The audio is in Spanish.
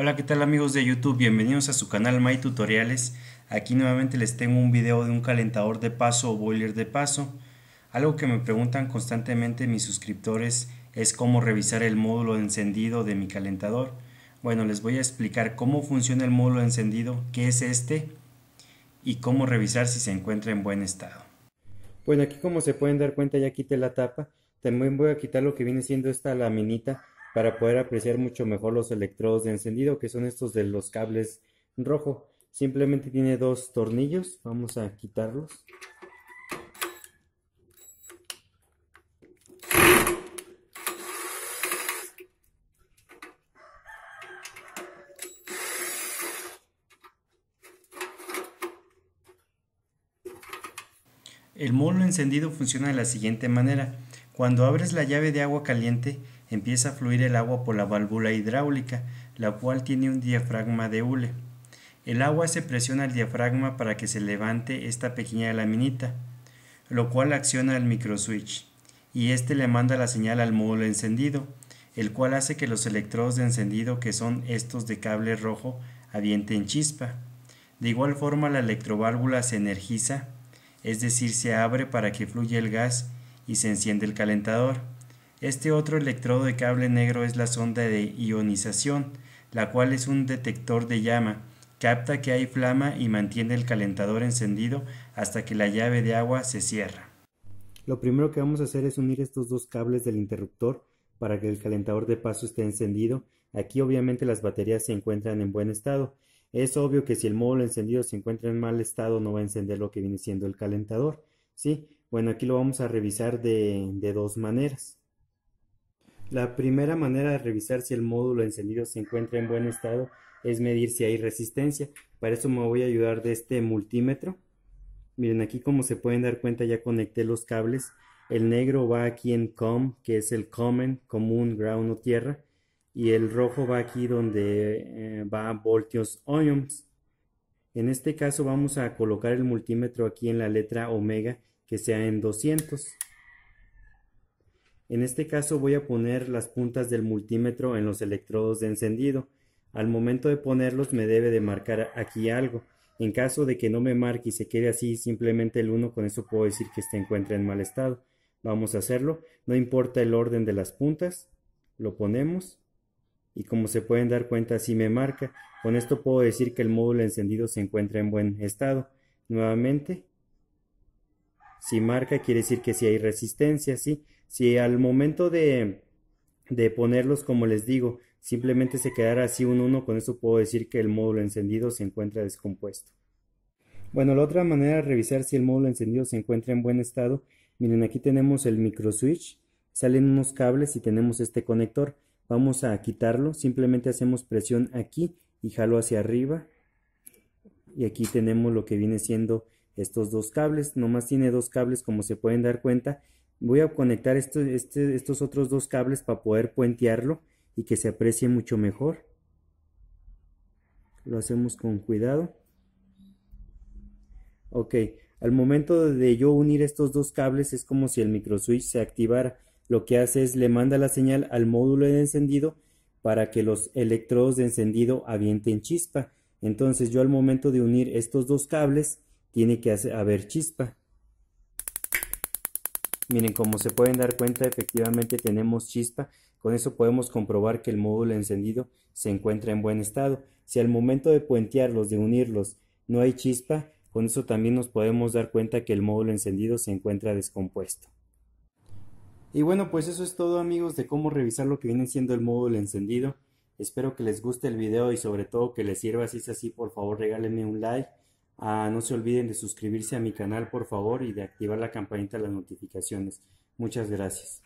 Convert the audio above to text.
Hola, ¿qué tal amigos de YouTube? Bienvenidos a su canal My Tutoriales. Aquí nuevamente les tengo un video de un calentador de paso o boiler de paso. Algo que me preguntan constantemente mis suscriptores es cómo revisar el módulo encendido de mi calentador. Bueno, les voy a explicar cómo funciona el módulo encendido, qué es este y cómo revisar si se encuentra en buen estado. Bueno, aquí como se pueden dar cuenta ya quité la tapa. También voy a quitar lo que viene siendo esta laminita para poder apreciar mucho mejor los electrodos de encendido, que son estos de los cables rojo. Simplemente tiene dos tornillos, vamos a quitarlos. El módulo encendido funciona de la siguiente manera. Cuando abres la llave de agua caliente, empieza a fluir el agua por la válvula hidráulica, la cual tiene un diafragma de hule. El agua se presiona al diafragma para que se levante esta pequeña laminita, lo cual acciona el microswitch, y este le manda la señal al módulo encendido, el cual hace que los electrodos de encendido, que son estos de cable rojo, avienten chispa. De igual forma la electroválvula se energiza, es decir, se abre para que fluya el gas y se enciende el calentador. Este otro electrodo de cable negro es la sonda de ionización, la cual es un detector de llama. Capta que hay flama y mantiene el calentador encendido hasta que la llave de agua se cierra. Lo primero que vamos a hacer es unir estos dos cables del interruptor para que el calentador de paso esté encendido. Aquí obviamente las baterías se encuentran en buen estado. Es obvio que si el módulo encendido se encuentra en mal estado no va a encender lo que viene siendo el calentador. ¿sí? Bueno, aquí lo vamos a revisar de dos maneras. La primera manera de revisar si el módulo encendido se encuentra en buen estado es medir si hay resistencia. Para eso me voy a ayudar de este multímetro. Miren, aquí como se pueden dar cuenta ya conecté los cables. El negro va aquí en COM, que es el common, común, ground o tierra. Y el rojo va aquí donde eh, va voltios ohms. En este caso vamos a colocar el multímetro aquí en la letra omega, que sea en 200. En este caso voy a poner las puntas del multímetro en los electrodos de encendido. Al momento de ponerlos me debe de marcar aquí algo. En caso de que no me marque y se quede así simplemente el 1, con eso puedo decir que se encuentra en mal estado. Vamos a hacerlo, no importa el orden de las puntas, lo ponemos y como se pueden dar cuenta si me marca. Con esto puedo decir que el módulo encendido se encuentra en buen estado. Nuevamente si marca quiere decir que si hay resistencia, ¿sí? Si al momento de, de ponerlos, como les digo, simplemente se quedara así un uno, con eso puedo decir que el módulo encendido se encuentra descompuesto. Bueno, la otra manera de revisar si el módulo encendido se encuentra en buen estado, miren aquí tenemos el micro switch, salen unos cables y tenemos este conector, vamos a quitarlo, simplemente hacemos presión aquí y jalo hacia arriba y aquí tenemos lo que viene siendo estos dos cables, nomás tiene dos cables como se pueden dar cuenta. Voy a conectar este, estos otros dos cables para poder puentearlo y que se aprecie mucho mejor. Lo hacemos con cuidado. Ok, al momento de yo unir estos dos cables es como si el microswitch se activara. Lo que hace es le manda la señal al módulo de encendido para que los electrodos de encendido avienten chispa. Entonces yo al momento de unir estos dos cables tiene que haber chispa. Miren, como se pueden dar cuenta, efectivamente tenemos chispa. Con eso podemos comprobar que el módulo encendido se encuentra en buen estado. Si al momento de puentearlos, de unirlos, no hay chispa, con eso también nos podemos dar cuenta que el módulo encendido se encuentra descompuesto. Y bueno, pues eso es todo amigos de cómo revisar lo que viene siendo el módulo encendido. Espero que les guste el video y sobre todo que les sirva. Si es así, por favor regálenme un like Ah, no se olviden de suscribirse a mi canal por favor y de activar la campanita de las notificaciones. Muchas gracias.